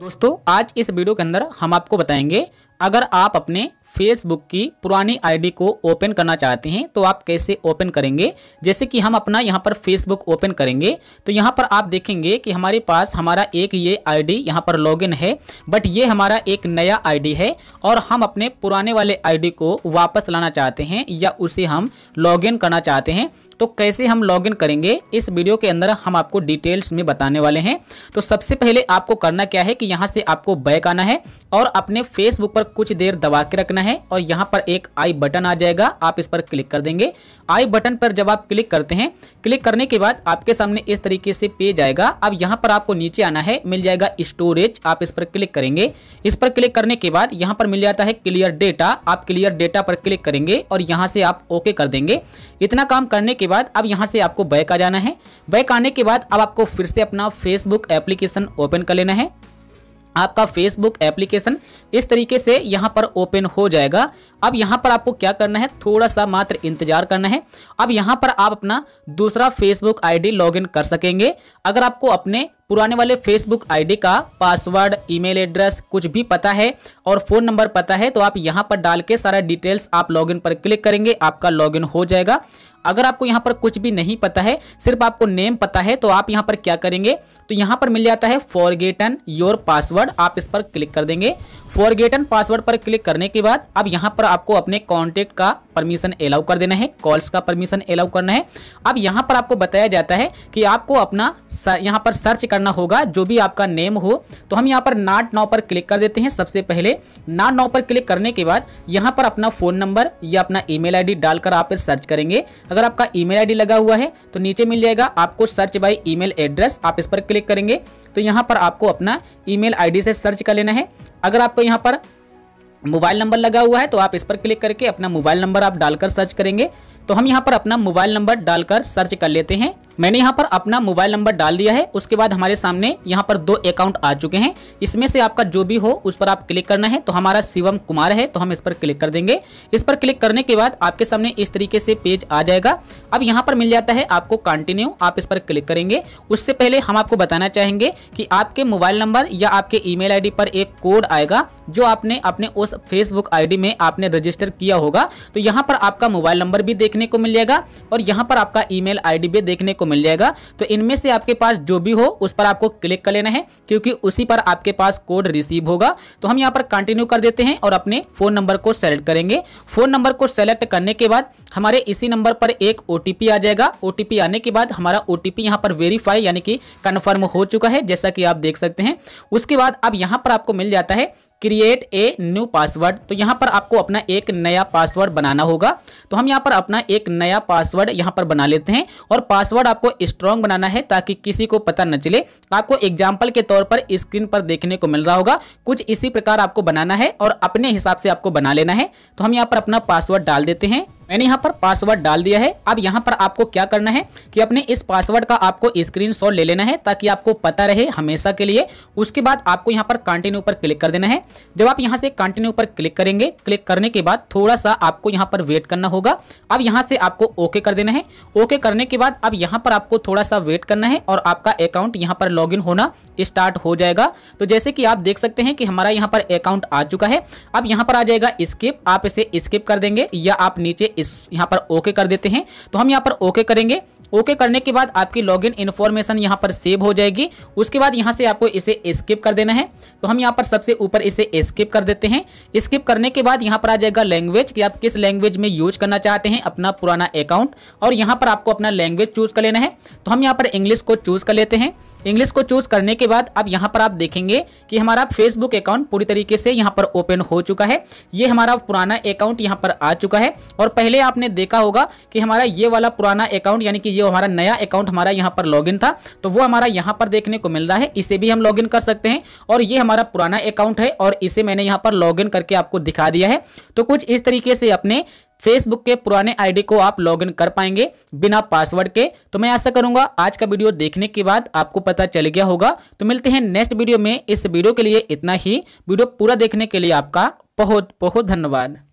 दोस्तों आज इस वीडियो के अंदर हम आपको बताएंगे अगर आप अपने फेसबुक की पुरानी आईडी को ओपन करना चाहते हैं तो आप कैसे ओपन करेंगे जैसे कि हम अपना यहाँ पर फेसबुक ओपन करेंगे तो यहां पर आप देखेंगे कि हमारे पास हमारा एक ये आईडी डी यहाँ पर लॉगिन है बट ये हमारा एक नया आईडी है और हम अपने पुराने वाले आईडी को वापस लाना चाहते हैं या उसे हम लॉगिन करना चाहते हैं तो कैसे हम लॉगिन करेंगे इस वीडियो के अंदर हम आपको डिटेल्स में बताने वाले हैं तो सबसे पहले आपको करना क्या है कि यहाँ से आपको बैक आना है और अपने फेसबुक पर कुछ देर दबा के रखना है और यहाँ पर एक आई बटन आ जाएगा आप इस पर क्लिक कर देंगे आई बटन पर जब आप क्लिक करते हैं क्लिक करने के बाद आपके सामने इस तरीके से पेज आएगा अब यहाँ पर आपको नीचे आना है मिल जाएगा स्टोरेज आप इस पर क्लिक करेंगे इस पर क्लिक करने के बाद यहाँ पर मिल जाता है क्लियर डेटा आप क्लियर डेटा पर क्लिक करेंगे और यहाँ से आप ओके कर देंगे इतना काम करने के बाद अब यहाँ से आपको बैक आ जाना है बैक आने के बाद अब आपको फिर से अपना फेसबुक एप्लीकेशन ओपन कर लेना है आपका फेसबुक एप्लीकेशन इस तरीके से यहाँ पर ओपन हो जाएगा अब यहाँ पर आपको क्या करना है थोड़ा सा मात्र इंतजार करना है अब यहाँ पर आप अपना दूसरा फेसबुक आईडी लॉगिन कर सकेंगे अगर आपको अपने पुराने वाले फेसबुक आईडी का पासवर्ड ईमेल एड्रेस कुछ भी पता है और फ़ोन नंबर पता है तो आप यहां पर डाल के सारा डिटेल्स आप लॉगिन पर क्लिक करेंगे आपका लॉगिन हो जाएगा अगर आपको यहां पर कुछ भी नहीं पता है सिर्फ आपको नेम पता है तो आप यहाँ पर क्या करेंगे तो यहां पर मिल जाता है फॉरगेटन योर पासवर्ड आप इस पर क्लिक कर देंगे फॉरगेटन पासवर्ड पर क्लिक करने के बाद अब यहां पर आपको अपने कॉन्टेक्ट का परमिशन अलाउ कर देना है कॉल्स का परमिशन अलाउ करना है अब यहां पर आपको बताया जाता है कि आपको अपना यहां पर सर्च करना होगा जो भी आपका नेम हो तो हम यहाँ पर नाट नाव पर क्लिक कर देते हैं सबसे पहले नाट नाव पर क्लिक करने के बाद यहाँ पर अपना फ़ोन नंबर या अपना ईमेल आईडी डालकर आप सर्च करेंगे अगर आपका ईमेल आईडी लगा हुआ है तो नीचे मिल जाएगा आपको सर्च बाई ई एड्रेस आप इस पर क्लिक करेंगे तो यहाँ पर आपको अपना ई मेल से सर्च कर लेना है अगर आपको यहाँ पर मोबाइल नंबर लगा हुआ है तो आप इस पर क्लिक करके अपना मोबाइल नंबर आप डालकर सर्च करेंगे तो हम यहाँ पर अपना मोबाइल नंबर डालकर सर्च कर लेते हैं मैंने यहाँ पर अपना मोबाइल नंबर डाल दिया है उसके बाद हमारे सामने यहाँ पर दो अकाउंट आ चुके हैं इसमें से आपका जो भी हो उस पर आप क्लिक करना है तो हमारा शिवम कुमार है तो हम इस पर क्लिक कर देंगे इस पर क्लिक करने के बाद आपके सामने इस तरीके से पेज आ जाएगा अब यहाँ पर मिल जाता है आपको कंटिन्यू आप इस पर क्लिक करेंगे उससे पहले हम आपको बताना चाहेंगे कि आपके मोबाइल नंबर या आपके ई मेल पर एक कोड आएगा जो आपने अपने उस फेसबुक आई में आपने रजिस्टर किया होगा तो यहाँ पर आपका मोबाइल नंबर भी देखने को मिल जाएगा और यहाँ पर आपका ई मेल भी देखने को मिल जाएगा तो इनमें से आपके पास जो भी हो उस पर आपको क्लिक कर लेना है क्योंकि उसी पर आपके पास कोड रिसीव होगा तो हम यहाँ पर कंटिन्यू कर देते हैं और अपने फ़ोन नंबर को सेलेक्ट करेंगे फ़ोन नंबर को सेलेक्ट करने के बाद हमारे इसी नंबर पर एक ओ आ जाएगा ओ आने के बाद हमारा ओ टी यहाँ पर वेरीफाई यानी कि कन्फर्म हो चुका है जैसा कि आप देख सकते हैं उसके बाद अब यहाँ पर आपको मिल जाता है क्रिएट ए न्यू पासवर्ड तो यहाँ पर आपको अपना एक नया पासवर्ड बनाना होगा तो हम यहाँ पर अपना एक नया पासवर्ड यहाँ पर बना लेते हैं और पासवर्ड आपको स्ट्रॉन्ग बनाना है ताकि किसी को पता न चले आपको एग्जाम्पल के तौर पर स्क्रीन पर देखने को मिल रहा होगा कुछ इसी प्रकार आपको बनाना है और अपने हिसाब से आपको बना लेना है तो हम यहाँ पर अपना पासवर्ड डाल देते हैं मैंने यहाँ पर पासवर्ड डाल दिया है अब यहाँ पर आपको क्या करना है कि अपने इस पासवर्ड का आपको स्क्रीन ले लेना है ताकि आपको पता रहे हमेशा के लिए उसके बाद आपको यहाँ पर कंटिन्यू पर क्लिक कर देना है जब आप यहाँ से कंटिन्यू पर क्लिक करेंगे क्लिक करने के बाद थोड़ा सा आपको यहाँ पर वेट करना होगा अब यहाँ से आपको ओके कर देना है ओके करने के बाद अब यहाँ पर आपको थोड़ा सा वेट करना है और आपका अकाउंट यहाँ पर लॉग होना स्टार्ट हो जाएगा तो जैसे कि आप देख सकते हैं कि हमारा यहाँ पर अकाउंट आ चुका है अब यहाँ पर आ जाएगा स्किप आप इसे स्किप कर देंगे या आप नीचे इस यहाँ पर ओके कर देते हैं तो हम यहाँ पर ओके करेंगे ओके करने के बाद आपकी लॉगिन इन्फॉर्मेशन यहाँ पर सेव हो जाएगी उसके बाद यहाँ से आपको इसे स्किप कर देना है तो हम यहाँ पर सबसे ऊपर इसे स्किप कर देते हैं स्किप करने के बाद यहाँ पर आ जाएगा लैंग्वेज कि आप किस लैंग्वेज में यूज करना चाहते हैं अपना पुराना अकाउंट और यहाँ पर आपको अपना लैंग्वेज चूज कर लेना है तो हम यहाँ पर इंग्लिश को चूज कर लेते हैं इंग्लिश को चूज करने के बाद अब यहाँ पर आप देखेंगे कि हमारा फेसबुक अकाउंट पूरी तरीके से यहाँ पर ओपन हो चुका है ये हमारा पुराना अकाउंट यहाँ पर आ चुका है और पहले आपने देखा होगा कि हमारा ये वाला पुराना अकाउंट यानी कि ये हमारा नया अकाउंट हमारा यहाँ पर लॉग था तो वो हमारा यहाँ पर देखने को मिल रहा है इसे भी हम लॉग कर सकते हैं और ये हमारा पुराना अकाउंट है और इसे मैंने यहाँ पर लॉग करके आपको दिखा दिया है तो कुछ इस तरीके से अपने फेसबुक के पुराने आईडी को आप लॉगिन कर पाएंगे बिना पासवर्ड के तो मैं ऐसा करूंगा आज का वीडियो देखने के बाद आपको पता चल गया होगा तो मिलते हैं नेक्स्ट वीडियो में इस वीडियो के लिए इतना ही वीडियो पूरा देखने के लिए आपका बहुत बहुत धन्यवाद